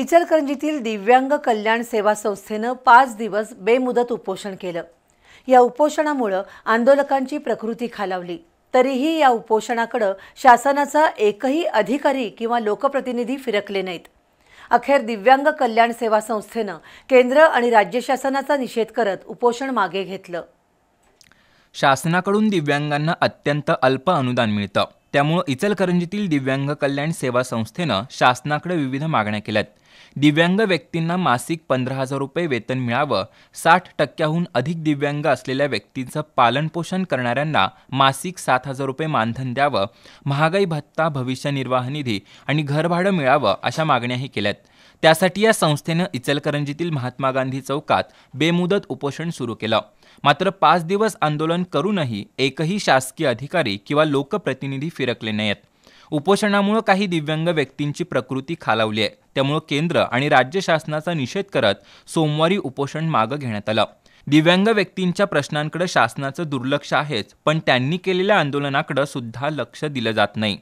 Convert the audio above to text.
इचलकरंजीतील दिव्यांग कल्याण सेवा संस्थेनं पाच दिवस बेमुदत उपोषण केलं या उपोषणामुळं आंदोलकांची प्रकृती खालावली तरीही या उपोषणाकडं शासनाचा एकही अधिकारी किंवा लोकप्रतिनिधी फिरकले नाहीत अखेर दिव्यांग कल्याण सेवा संस्थेनं केंद्र आणि राज्य शासनाचा निषेध करत उपोषण मागे घेतलं शासनाकडून दिव्यांगांना अत्यंत अल्प अनुदान मिळतं त्यामुळं इचलकरंजीतील दिव्यांग कल्याण सेवा संस्थेनं शासनाकडे विविध मागण्या केल्यात दिव्यांग व्यक्तींना मासिक पंधरा हजार रुपये वेतन मिळावं साठ टक्क्याहून अधिक दिव्यांग असलेल्या व्यक्तींचं पालनपोषण करणाऱ्यांना मासिक सात हजार रुपये मानधन द्यावं महागाई भत्ता भविष्य निर्वाह निधी आणि घरभाडं मिळावं अशा मागण्याही केल्यात त्यासाठी या संस्थेनं इचलकरंजीतील महात्मा गांधी चौकात बेमुदत उपोषण सुरू केलं मात्र पाच दिवस आंदोलन करूनही एकही शासकीय अधिकारी किंवा लोकप्रतिनिधी फिरकले नाहीत उपोषणामुळं काही दिव्यांग व्यक्तींची प्रकृती खालावली आहे त्यामुळं केंद्र आणि राज्य शासनाचा निषेध करत सोमवारी उपोषण मागं घेण्यात आलं दिव्यांग व्यक्तींच्या प्रश्नांकडे शासनाचं दुर्लक्ष आहेच पण त्यांनी केलेल्या आंदोलनाकडे सुद्धा लक्ष दिलं जात नाही